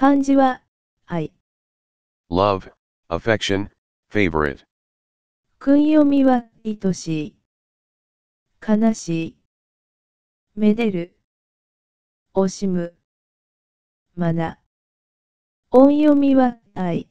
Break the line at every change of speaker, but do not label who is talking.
漢字は、愛。
love, affection, favorite.
訓読みは、愛しい。悲しい。めでる。惜しむ。まな。音読みは、愛。